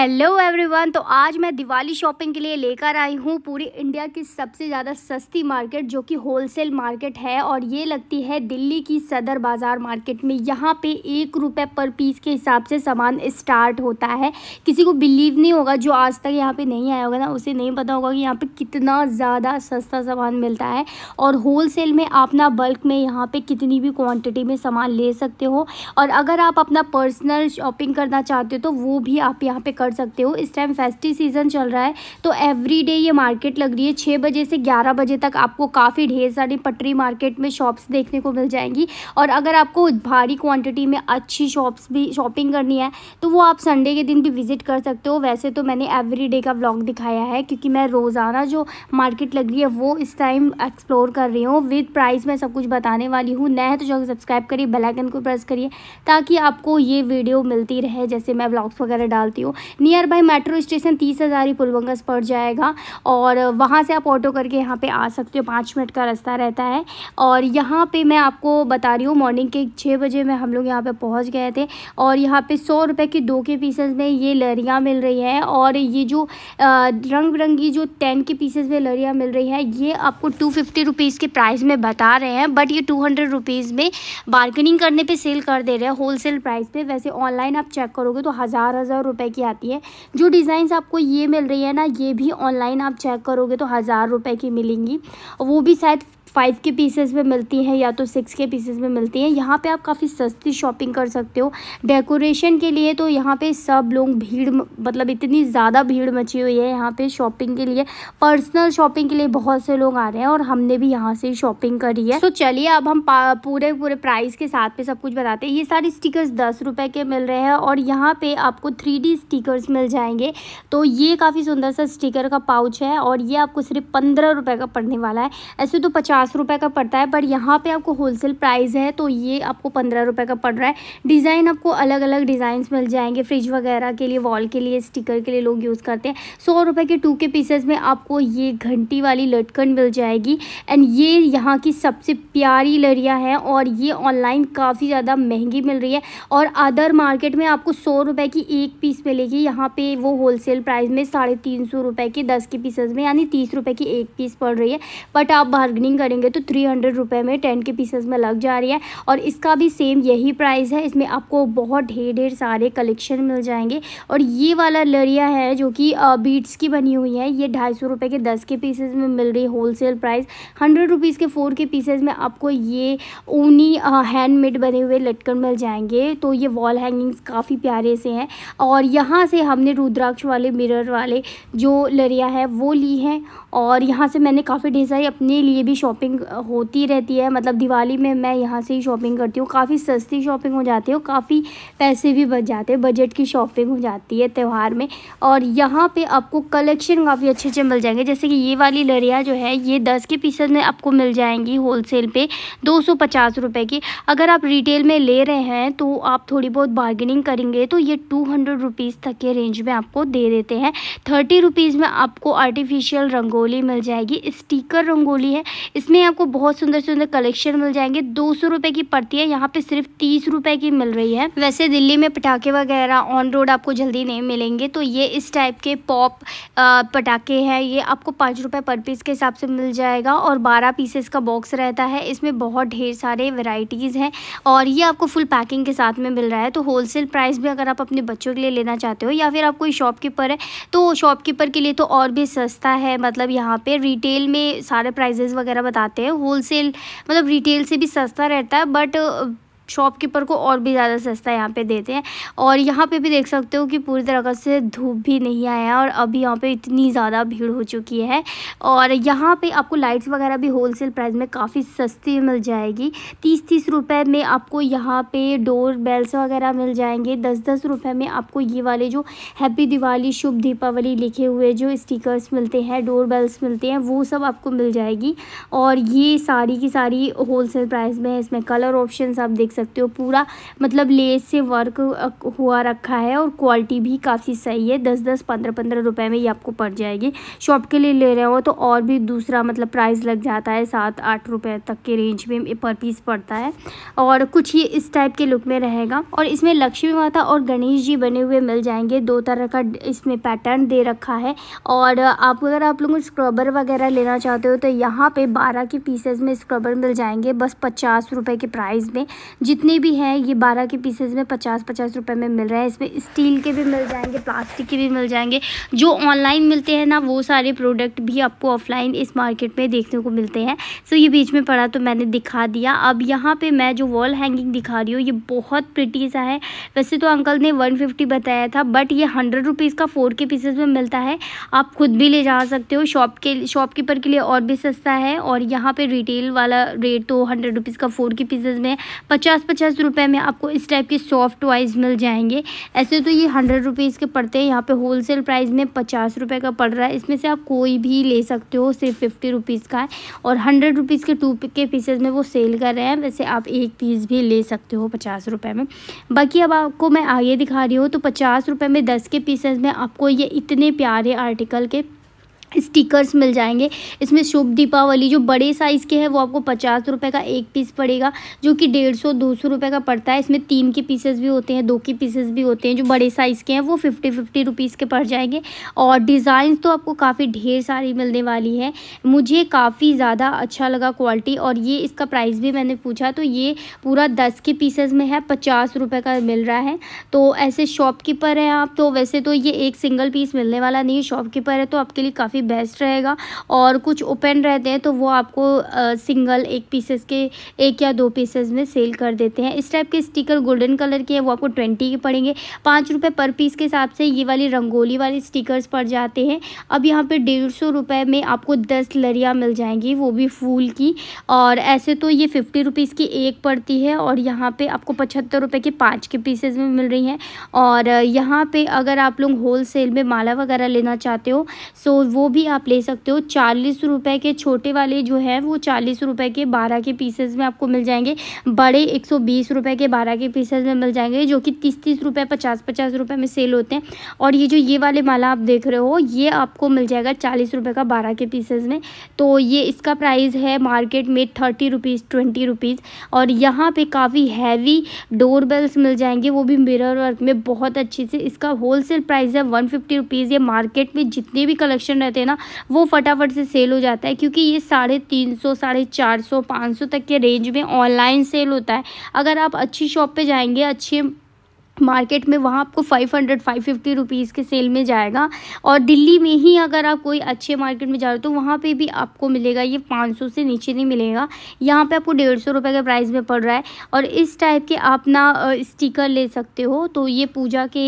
hello everyone तो आज मैं दिवाली शॉपिंग के लिए लेकर आई हूँ पूरी इंडिया की सबसे ज़्यादा सस्ती मार्केट जो कि होलसेल मार्केट है और ये लगती है दिल्ली की सदर बाज़ार मार्केट में यहाँ पे एक रुपये पर पीस के हिसाब से सामान स्टार्ट होता है किसी को बिलीव नहीं होगा जो आज तक यहाँ पे नहीं आया होगा ना उसे नहीं पता होगा कि यहाँ पर कितना ज़्यादा सस्ता सामान मिलता है और होल में आप ना बल्क में यहाँ पर कितनी भी क्वान्टिटी में सामान ले सकते हो और अगर आप अपना पर्सनल शॉपिंग करना चाहते हो तो वो भी आप यहाँ पर कर कर सकते हो इस टाइम फेस्टिव सीज़न चल रहा है तो एवरी डे ये मार्केट लग रही है छः बजे से ग्यारह बजे तक आपको काफ़ी ढेर सारी पटरी मार्केट में शॉप्स देखने को मिल जाएंगी और अगर आपको भारी क्वान्टिटी में अच्छी शॉप्स भी शॉपिंग करनी है तो वो आप संडे के दिन भी विज़िट कर सकते हो वैसे तो मैंने एवरी डे का ब्लॉग दिखाया है क्योंकि मैं रोज़ाना जो मार्केट लग रही है वो इस टाइम एक्सप्लोर कर रही हूँ विद प्राइस मैं सब कुछ बताने वाली हूँ नए है तो जो सब्सक्राइब करिए बेलाइकन को प्रेस करिए ताकि आपको ये वीडियो मिलती रहे जैसे मैं ब्लॉग्स वगैरह डालती हूँ नियर बाई मेट्रो स्टेशन तीस हज़ारी पुलवंगस पड़ जाएगा और वहाँ से आप ऑटो करके यहाँ पे आ सकते हो पाँच मिनट का रास्ता रहता है और यहाँ पे मैं आपको बता रही हूँ मॉर्निंग के छः बजे में हम लोग यहाँ पे पहुँच गए थे और यहाँ पे सौ रुपये की दो के पीसेस में ये लरियाँ मिल रही हैं और ये जो रंग बिरंगी जो टेन के पीसेस में लरियाँ मिल रही हैं ये आपको टू फिफ्टी रुपीज़ के प्राइस में बता रहे हैं बट ये टू हंड्रेड रुपीज़ में बार्गेनिंग करने पर सेल कर दे रहे हैं होल प्राइस पर वैसे ऑनलाइन आप चेक करोगे तो हज़ार हज़ार रुपये की आती आती है जो डिज़ाइंस आपको ये मिल रही है ना ये भी ऑनलाइन आप चेक करोगे तो हज़ार रुपये की मिलेंगी वो भी शायद फाइव के पीसेस में मिलती हैं या तो सिक्स के पीसेस में मिलती हैं यहाँ पे आप काफ़ी सस्ती शॉपिंग कर सकते हो डेकोरेशन के लिए तो यहाँ पे सब लोग भीड़ मतलब इतनी ज़्यादा भीड़ मची हुई है यहाँ पे शॉपिंग के लिए पर्सनल शॉपिंग के लिए बहुत से लोग आ रहे हैं और हमने भी यहाँ से शॉपिंग करी है तो चलिए अब हम पूरे पूरे प्राइस के साथ पे सब कुछ बताते हैं ये सारे स्टिकर्स दस रुपये के मिल रहे हैं और यहाँ पर आपको थ्री स्टिकर्स मिल जाएंगे तो ये काफ़ी सुंदर सा स्टिकर का पाउच है और ये आपको सिर्फ पंद्रह रुपये का पड़ने वाला है ऐसे तो पचास पचास रुपये का पड़ता है पर यहाँ पे आपको होलसेल प्राइस है तो ये आपको पंद्रह रुपये का पड़ रहा है डिज़ाइन आपको अलग अलग डिज़ाइंस मिल जाएंगे फ्रिज वगैरह के लिए वॉल के लिए स्टिकर के लिए लोग यूज़ करते हैं सौ रुपये के टू के पीसेस में आपको ये घंटी वाली लटकन मिल जाएगी एंड ये यहाँ की सबसे प्यारी लड़िया है और ये ऑनलाइन काफ़ी ज़्यादा महंगी मिल रही है और अदर मार्केट में आपको सौ रुपये की एक पीस मिलेगी यहाँ पे वो होलसेल प्राइस में साढ़े तीन सौ रुपये के दस के पीसेज में यानी तीस रुपए की एक पीस पड़ रही है बट आप बार्गनिंग करेंगे तो थ्री हंड्रेड रुपये में टेन के पीसेस में लग जा रही है और इसका भी सेम यही प्राइस है इसमें आपको बहुत ढेर ढेर सारे कलेक्शन मिल जाएंगे और ये वाला लरिया है जो कि बीट्स की बनी हुई है ये ढाई सौ रुपये के दस के पीसेस में मिल रही है होलसेल प्राइस हंड्रेड रुपीज़ के फ़ोर के पीसेज में आपको ये ऊनी हैंडमेड बने हुए लटकन मिल जाएंगे तो ये वॉल हैंगिंग्स काफ़ी प्यारे से हैं और यहाँ से हमने रुद्राक्ष वाले मिरर वाले जो लरिया है वो ली है और यहाँ से मैंने काफ़ी ढेर सारी अपने लिए भी शॉप शॉपिंग होती रहती है मतलब दिवाली में मैं यहाँ से ही शॉपिंग करती हूँ काफ़ी सस्ती शॉपिंग हो जाती है और काफ़ी पैसे भी बच जाते हैं बजट की शॉपिंग हो जाती है त्यौहार में और यहाँ पर आपको कलेक्शन काफ़ी अच्छे अच्छे मिल जाएंगे जैसे कि ये वाली लरिया जो है ये दस के पीसेज में आपको मिल जाएंगी सेल पर दो सौ पचास रुपये की अगर आप रिटेल में ले रहे हैं तो आप थोड़ी बहुत बार्गेनिंग करेंगे तो ये टू हंड्रेड रुपीज़ तक के रेंज में आपको दे देते हैं थर्टी रुपीज़ में आपको आर्टिफिशियल रंगोली मिल जाएगी स्टिकर रंगोली है इस इसमें आपको बहुत सुंदर सुंदर कलेक्शन मिल जाएंगे दो सौ रुपए की पड़ती है यहाँ पे सिर्फ तीस रुपए की मिल रही है वैसे दिल्ली में पटाखे वगैरह ऑन रोड आपको जल्दी नहीं मिलेंगे तो ये इस टाइप के पॉप पटाखे हैं ये आपको पाँच रुपये पर पीस के हिसाब से मिल जाएगा और बारह पीसेस का बॉक्स रहता है इसमें बहुत ढेर सारे वेराइटीज़ हैं और ये आपको फुल पैकिंग के साथ में मिल रहा है तो होलसेल प्राइस भी अगर आप अपने बच्चों के लिए लेना चाहते हो या फिर आप कोई शॉपकीपर है तो शॉपकीपर के लिए तो और भी सस्ता है मतलब यहाँ पर रिटेल में सारे प्राइजेज़ वगैरह बता बताते हैं होलसेल मतलब रिटेल से भी सस्ता रहता है बट शॉपकीपर को और भी ज़्यादा सस्ता यहाँ पे देते हैं और यहाँ पे भी देख सकते हो कि पूरी तरह से धूप भी नहीं आया और अभी यहाँ पे इतनी ज़्यादा भीड़ हो चुकी है और यहाँ पे आपको लाइट्स वगैरह भी होलसेल प्राइस में काफ़ी सस्ती मिल जाएगी तीस तीस रुपये में आपको यहाँ पे डोर बेल्स वगैरह मिल जाएंगे दस दस रुपये में आपको ये वाले जो हैप्पी दिवाली शुभ दीपावली लिखे हुए जो स्टिकर्स मिलते हैं डोर बेल्स मिलते हैं वो सब आपको मिल जाएगी और ये सारी की सारी होल प्राइस में इसमें कलर ऑप्शन आप देख सकते सकते हो पूरा मतलब लेस से वर्क हुआ रखा है और क्वालिटी भी काफ़ी सही है दस दस पंद्रह पंद्रह रुपए में ये आपको पड़ जाएगी शॉप के लिए ले रहे हो तो और भी दूसरा मतलब प्राइस लग जाता है सात आठ रुपये तक के रेंज में पर पीस पड़ता है और कुछ ही इस टाइप के लुक में रहेगा और इसमें लक्ष्मी माता और गणेश जी बने हुए मिल जाएंगे दो तरह का इसमें पैटर्न दे रखा है और आप अगर आप लोग स्क्रबर वगैरह लेना चाहते हो तो यहाँ पे बारह के पीसेज में स्क्रबर मिल जाएंगे बस पचास रुपये के प्राइस में जितने भी हैं ये बारह के पीसेज में पचास पचास रुपये में मिल रहा है इसमें स्टील के भी मिल जाएंगे प्लास्टिक के भी मिल जाएंगे जो ऑनलाइन मिलते हैं ना वो सारे प्रोडक्ट भी आपको ऑफलाइन इस मार्केट में देखने को मिलते हैं सो ये बीच में पड़ा तो मैंने दिखा दिया अब यहाँ पर मैं जो वॉल हैंगिंग दिखा रही हूँ ये बहुत प्रिटी सा है वैसे तो अंकल ने वन बताया था बट ये हंड्रेड रुपीज़ का फोर के पीसेज में मिलता है आप खुद भी ले जा सकते हो शॉप के शॉपकीपर के लिए और भी सस्ता है और यहाँ पर रिटेल वाला रेट तो हंड्रेड रुपीज़ का फोर के पीसेज में पचास पचास पचास रुपये में आपको इस टाइप के सॉफ्ट वाइज मिल जाएंगे ऐसे तो ये हंड्रेड रुपीज़ के पड़ते हैं यहाँ पे होलसेल प्राइस में पचास रुपये का पड़ रहा है इसमें से आप कोई भी ले सकते हो सिर्फ फिफ्टी रुपीज़ का है और हंड्रेड रुपीज़ के टू के पीसेज में वो सेल कर रहे हैं वैसे आप एक पीस भी ले सकते हो पचास रुपये में बाकी अब आपको मैं आगे दिखा रही हूँ तो पचास रुपये में दस के पीसेज में आपको ये इतने प्यारे आर्टिकल के स्टिकर्स मिल जाएंगे इसमें शुभ दीपावली जो बड़े साइज़ के हैं वो आपको पचास रुपये का एक पीस पड़ेगा जो कि डेढ़ सौ दो सौ रुपये का पड़ता है इसमें तीन के पीसेस भी होते हैं दो के पीसेस भी होते हैं जो बड़े साइज़ के हैं वो फिफ्टी फिफ्टी रुपीज़ के पड़ जाएंगे और डिज़ाइंस तो आपको काफ़ी ढेर सारी मिलने वाली है मुझे काफ़ी ज़्यादा अच्छा लगा क्वालिटी और ये इसका प्राइस भी मैंने पूछा तो ये पूरा दस के पीसेज में है पचास रुपये का मिल रहा है तो ऐसे शॉपकीपर हैं आप तो वैसे तो ये एक सिंगल पीस मिलने वाला नहीं है शॉपकीपर है तो आपके लिए काफ़ी काफ़ी बेस्ट रहेगा और कुछ ओपन रहते हैं तो वो आपको आ, सिंगल एक पीसेस के एक या दो पीसेस में सेल कर देते हैं इस टाइप के स्टिकर गोल्डन कलर के हैं वो आपको ट्वेंटी के पड़ेंगे पाँच रुपये पर पीस के हिसाब से ये वाली रंगोली वाले स्टिकर्स पड़ जाते हैं अब यहाँ पर डेढ़ सौ में आपको दस लरिया मिल जाएंगी वो भी फूल की और ऐसे तो ये फिफ्टी रुपीज़ की एक पड़ती है और यहाँ पर आपको पचहत्तर रुपये के पाँच के पीसेज में मिल रही हैं और यहाँ पर अगर आप लोग होल सेल में माला वगैरह लेना चाहते हो सो वो भी आप ले सकते हो चालीस रुपए के छोटे वाले जो है वो चालीस रुपए के बारह के पीसेस में आपको मिल जाएंगे बड़े एक सौ बीस रुपए के बारह के पीसेस में मिल जाएंगे जो कि तीस तीस रुपए पचास पचास रुपए में सेल होते हैं और ये जो ये वाले माला आप देख रहे हो ये आपको मिल जाएगा चालीस रुपए का बारह के पीसेस में तो ये इसका प्राइस है मार्केट में थर्टी रुपीज़ ट्वेंटी रुपीज़ और यहाँ पे काफ़ी हैवी डोर बेल्स मिल जाएंगे वो भी मिरर वर्क में बहुत अच्छे से इसका होलसेल प्राइस है वन फिफ्टी रुपीज़ ये मार्केट में जितने भी कलेक्शन रहते हैं ना वो फटाफट से सेल हो जाता है क्योंकि ये साढ़े तीन सौ साढ़े चार सौ पाँच सौ तक के रेंज में ऑनलाइन सेल होता है अगर आप अच्छी शॉप पे जाएंगे अच्छे मार्केट में वहाँ आपको five hundred five fifty rupees के सेल में जाएगा और दिल्ली में ही अगर आप कोई अच्छे मार्केट में जा रहे हो तो वहाँ पे भी आपको मिलेगा ये पाँच सौ से नीचे नहीं मिलेगा यहाँ पे आपको डेढ़ सौ रुपये के प्राइस में पड़ रहा है और इस टाइप के आप ना स्टिकर ले सकते हो तो ये पूजा के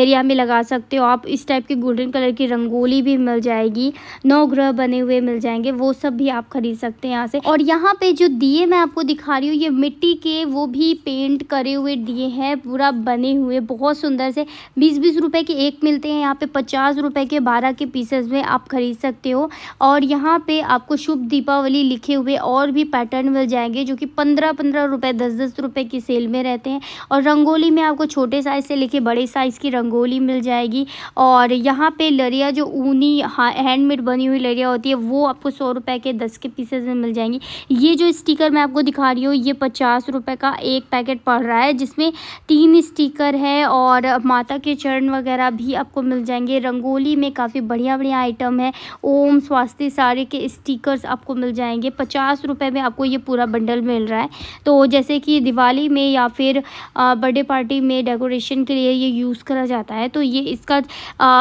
एरिया में लगा सकते हो आप इस टाइप के गोल्डन कलर की रंगोली भी मिल जाएगी नौ ग्रह बने हुए मिल जाएंगे वो सब भी आप खरीद सकते हैं यहाँ से और यहाँ पर जो दिए मैं आपको दिखा रही हूँ ये मिट्टी के वो भी पेंट करे हुए दिए हैं पूरा बने हुए बहुत सुंदर से बीस बीस रुपए के एक मिलते हैं यहाँ पे पचास रुपए के बारह के पीसेस में आप खरीद सकते हो और यहाँ पे आपको शुभ दीपावली लिखे हुए और भी पैटर्न मिल जाएंगे जो कि पंद्रह पंद्रह रुपये दस दस रुपये की सेल में रहते हैं और रंगोली में आपको छोटे साइज़ से लेके बड़े साइज़ की रंगोली मिल जाएगी और यहाँ पे लरिया जो ऊनी हैंडमेड बनी हुई लरिया होती है वो आपको सौ रुपये के दस के पीसेज में मिल जाएंगी ये जो स्टिकर मैं आपको दिखा रही हूँ ये पचास रुपये का एक पैकेट पड़ रहा है जिसमें तीन स्टिकर है और माता के चरण वगैरह भी आपको मिल जाएंगे रंगोली में काफ़ी बढ़िया बढ़िया आइटम है ओम स्वास्थ्य सारे के स्टिकर्स आपको मिल जाएंगे पचास रुपये में आपको ये पूरा बंडल मिल रहा है तो जैसे कि दिवाली में या फिर बर्थडे पार्टी में डेकोरेशन के लिए ये यूज़ करा जाता है तो ये इसका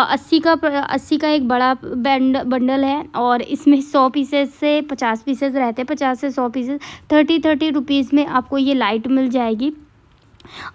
अस्सी का अस्सी का एक बड़ा बैंड बंडल है और इसमें सौ पीसेस से पचास पीसेस रहते हैं पचास से सौ पीसेस थर्टी थर्टी रुपीज़ में आपको ये लाइट मिल जाएगी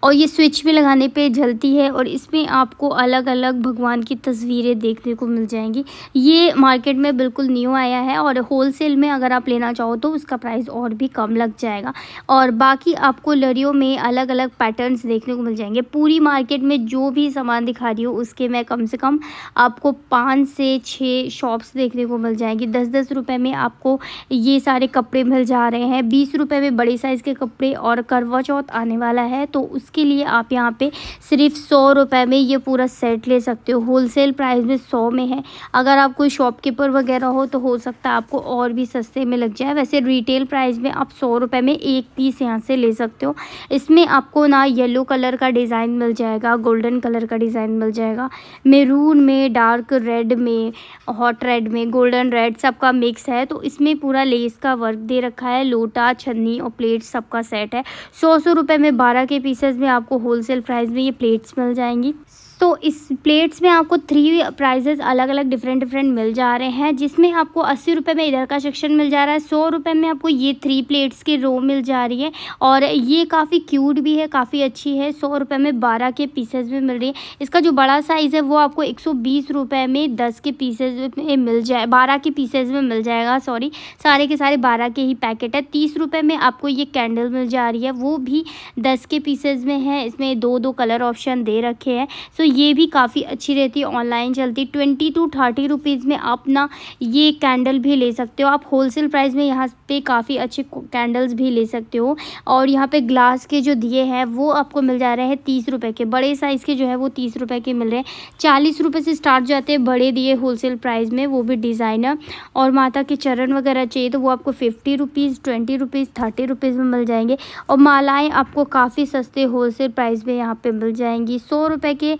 और ये स्विच भी लगाने पे जलती है और इसमें आपको अलग अलग भगवान की तस्वीरें देखने को मिल जाएंगी ये मार्केट में बिल्कुल न्यू आया है और होल सेल में अगर आप लेना चाहो तो उसका प्राइस और भी कम लग जाएगा और बाकी आपको लड़ियों में अलग अलग पैटर्न्स देखने को मिल जाएंगे पूरी मार्केट में जो भी सामान दिखा रही हो उसके मैं कम से कम आपको पाँच से छः शॉप्स देखने को मिल जाएंगी दस दस रुपये में आपको ये सारे कपड़े मिल जा रहे हैं बीस रुपये में बड़े साइज़ के कपड़े और करवा चौथ आने वाला है तो तो उसके लिए आप यहाँ पे सिर्फ सौ रुपये में ये पूरा सेट ले सकते हो होलसेल प्राइस में सौ में है अगर आप कोई शॉपकीपर वगैरह हो तो हो सकता है आपको और भी सस्ते में लग जाए वैसे रिटेल प्राइस में आप सौ रुपये में एक पीस यहाँ से ले सकते हो इसमें आपको ना येलो कलर का डिज़ाइन मिल जाएगा गोल्डन कलर का डिज़ाइन मिल जाएगा मेरून में डार्क रेड में हॉट रेड में गोल्डन रेड सबका मिक्स है तो इसमें पूरा लेस का वर्क दे रखा है लोटा छन्नी और प्लेट सबका सेट है सौ सौ रुपये में बारह के पीसेज में आपको होलसेल प्राइस में ये प्लेट्स मिल जाएंगी तो इस प्लेट्स में आपको थ्री प्राइजेज़ अलग अलग डिफरेंट डिफरेंट मिल जा रहे हैं जिसमें आपको अस्सी रुपये में इधर का सेक्शन मिल जा रहा है सौ रुपये में आपको ये थ्री प्लेट्स की रो मिल जा रही है और ये काफ़ी क्यूट भी है काफ़ी अच्छी है सौ रुपये में बारह के पीसेज में मिल रही है इसका जो बड़ा साइज़ है वो आपको एक सौ बीस रुपये में दस के पीसेज में मिल जाए बारह के पीसेज में मिल जाएगा सॉरी सारे के सारे बारह के ही पैकेट है तीस रुपये में आपको ये कैंडल मिल जा रही है वो भी दस के पीसेज में है इसमें दो दो कलर ऑप्शन दे रखे हैं सो ये भी काफ़ी अच्छी रहती है ऑनलाइन चलती ट्वेंटी टू थर्टी रुपीज़ में आप ना ये कैंडल भी ले सकते हो आप होलसेल प्राइस में यहाँ पे काफ़ी अच्छे कैंडल्स भी ले सकते हो और यहाँ पे ग्लास के जो दिए हैं वो आपको मिल जा रहे हैं तीस रुपये के बड़े साइज़ के जो है वो तीस रुपये के मिल रहे हैं चालीस रुपये से स्टार्ट जाते हैं बड़े दिए होलसेल प्राइस में वो भी डिज़ाइनर और माता के चरण वगैरह चाहिए तो वो आपको fifty rupees twenty rupees thirty rupees में मिल जाएंगे और मालाएँ आपको काफ़ी सस्ते होलसेल प्राइस में यहाँ पे मिल जाएंगी सौ रुपये के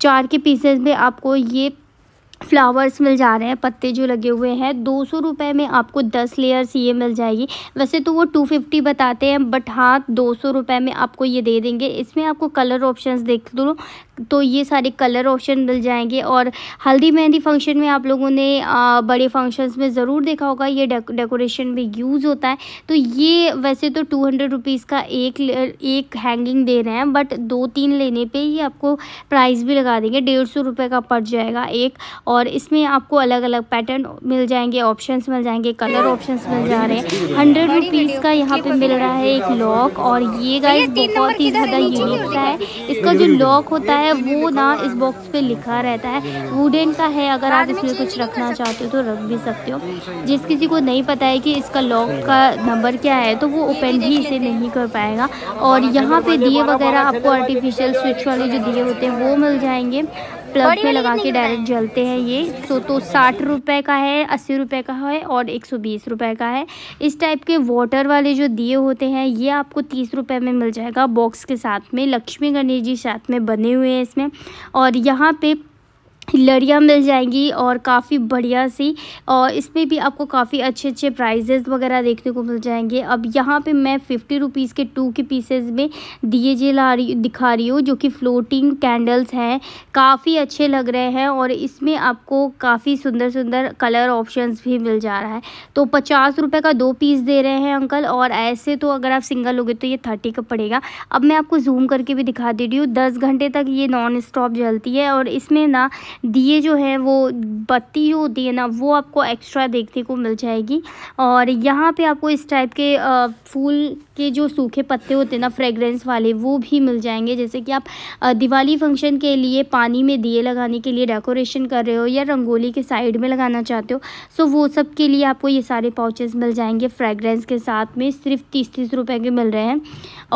चार के पीसेस में आपको ये फ्लावर्स मिल जा रहे हैं पत्ते जो लगे हुए हैं दो सौ रुपये में आपको दस लेयर्स ये मिल जाएगी वैसे तो वो टू फिफ्टी बताते हैं बट हाँ दो सौ रुपये में आपको ये दे देंगे इसमें आपको कलर ऑप्शंस देख लो तो ये सारे कलर ऑप्शन मिल जाएंगे और हल्दी मेहंदी फंक्शन में आप लोगों ने बड़े फंक्शंस में ज़रूर देखा होगा ये डेकोरेशन में यूज़ होता है तो ये वैसे तो टू हंड्रेड रुपीज़ का एक एक हैंगिंग दे रहे हैं बट दो तीन लेने पे ही आपको प्राइस भी लगा देंगे डेढ़ सौ रुपये का पड़ जाएगा एक और इसमें आपको अलग अलग पैटर्न मिल जाएंगे ऑप्शंस मिल जाएंगे कलर ऑप्शंस मिल जा रहे हैं हंड्रेड रुपीज़ का यहाँ पे मिल रहा है एक लॉक और ये गाइस बहुत ही ज़्यादा यूनिक सा है इसका जो लॉक होता है वो ना इस बॉक्स पे लिखा रहता है वुडन का है अगर आप इसमें कुछ रखना चाहते हो तो रख भी सकते हो जिस किसी को नहीं पता है कि इसका लॉक का नंबर क्या है तो वो ओपन भी इसे नहीं कर पाएगा और यहाँ पे दिए वगैरह आपको आर्टिफिशियल स्विच वाले जो दिए होते हैं वो मिल जाएंगे प्लग में लगा के डायरेक्ट जलते हैं ये सो तो साठ रुपये का है अस्सी रुपये का है और एक सौ बीस रुपये का है इस टाइप के वाटर वाले जो दिए होते हैं ये आपको तीस रुपये में मिल जाएगा बॉक्स के साथ में लक्ष्मी गणेश जी साथ में बने हुए हैं इसमें और यहाँ पे लड़ियाँ मिल जाएंगी और काफ़ी बढ़िया सी और इसमें भी आपको काफ़ी अच्छे अच्छे प्राइजेज़ वगैरह देखने को मिल जाएंगे अब यहाँ पे मैं फिफ्टी रुपीज़ के टू के पीसेज में दिए जे ला रही दिखा रही हूँ जो कि फ्लोटिंग कैंडल्स हैं काफ़ी अच्छे लग रहे हैं और इसमें आपको काफ़ी सुंदर सुंदर कलर ऑप्शन भी मिल जा रहा है तो पचास रुपये का दो पीस दे रहे हैं अंकल और ऐसे तो अगर आप सिंगल लोगे तो ये थर्टी का पड़ेगा अब मैं आपको जूम करके भी दिखा दे रही हूँ दस घंटे तक ये नॉन स्टॉप जलती है और इसमें ना दिए जो है वो बत्ती जो होती है ना वो आपको एक्स्ट्रा देखने को मिल जाएगी और यहाँ पे आपको इस टाइप के फूल के जो सूखे पत्ते होते हैं ना फ्रेगरेंस वाले वो भी मिल जाएंगे जैसे कि आप दिवाली फंक्शन के लिए पानी में दिए लगाने के लिए डेकोरेशन कर रहे हो या रंगोली के साइड में लगाना चाहते हो सो वो सब के लिए आपको ये सारे पाउचेस मिल जाएंगे फ्रेगरेंस के साथ में सिर्फ तीस तीस रुपये के मिल रहे हैं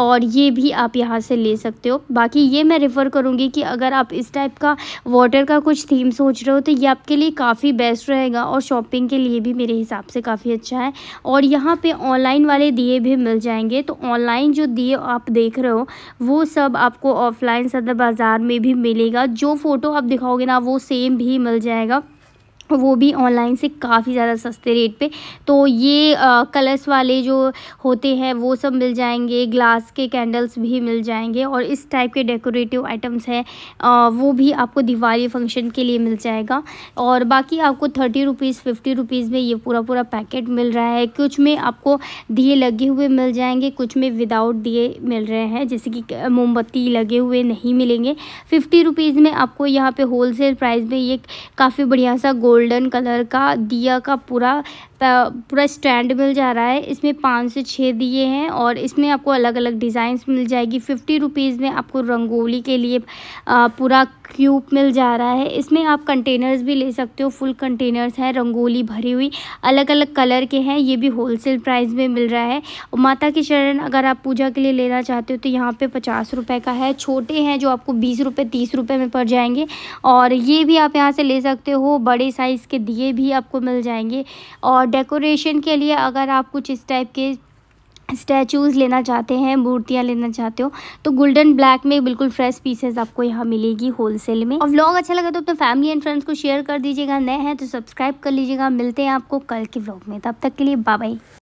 और ये भी आप यहाँ से ले सकते हो बाकी ये मैं रेफ़र करूँगी कि अगर आप इस टाइप का वाटर का कुछ थीम सोच रहे हो तो ये आपके लिए काफ़ी बेस्ट रहेगा और शॉपिंग के लिए भी मेरे हिसाब से काफ़ी अच्छा है और यहाँ पर ऑनलाइन वाले दिए भी मिल जाएंगे करेंगे तो ऑनलाइन जो दिए आप देख रहे हो वो सब आपको ऑफलाइन सदर बाज़ार में भी मिलेगा जो फ़ोटो आप दिखाओगे ना वो सेम भी मिल जाएगा वो भी ऑनलाइन से काफ़ी ज़्यादा सस्ते रेट पे तो ये कलर्स वाले जो होते हैं वो सब मिल जाएंगे ग्लास के कैंडल्स भी मिल जाएंगे और इस टाइप के डेकोरेटिव आइटम्स हैं वो भी आपको दिवाली फंक्शन के लिए मिल जाएगा और बाकी आपको थर्टी रुपीज़ फिफ्टी रुपीज़ में ये पूरा पूरा पैकेट मिल रहा है कुछ में आपको दिए लगे हुए मिल जाएंगे कुछ में विदाउट दिए मिल रहे हैं जैसे कि मोमबत्ती लगे हुए नहीं मिलेंगे फिफ्टी रुपीज़ में आपको यहाँ पर होल प्राइस में ये काफ़ी बढ़िया सा गोल्डन कलर का दिया का पूरा पूरा स्टैंड मिल जा रहा है इसमें पाँच से छः दिए हैं और इसमें आपको अलग अलग डिज़ाइंस मिल जाएगी फिफ्टी रुपीज़ में आपको रंगोली के लिए पूरा क्यूब मिल जा रहा है इसमें आप कंटेनर्स भी ले सकते हो फुल कंटेनर्स हैं रंगोली भरी हुई अलग अलग कलर के हैं ये भी होलसेल प्राइस में मिल रहा है और माता की शरण अगर आप पूजा के लिए लेना चाहते हो तो यहाँ पे पचास रुपये का है छोटे हैं जो आपको बीस रुपये तीस रुपये में पड़ जाएंगे और ये भी आप यहाँ से ले सकते हो बड़े साइज़ के दिए भी आपको मिल जाएंगे और डेकोरेशन के लिए अगर आप कुछ इस टाइप के स्टैचूज़ लेना चाहते हैं मूर्तियाँ लेना चाहते हो तो गोल्डन ब्लैक में बिल्कुल फ्रेश पीसेस आपको यहाँ मिलेगी होलसेल में और व्लॉग अच्छा लगा तो अपने फैमिली एंड फ्रेंड्स को शेयर कर दीजिएगा नए हैं तो सब्सक्राइब कर लीजिएगा मिलते हैं आपको कल के व्लॉग में तब तक के लिए बाय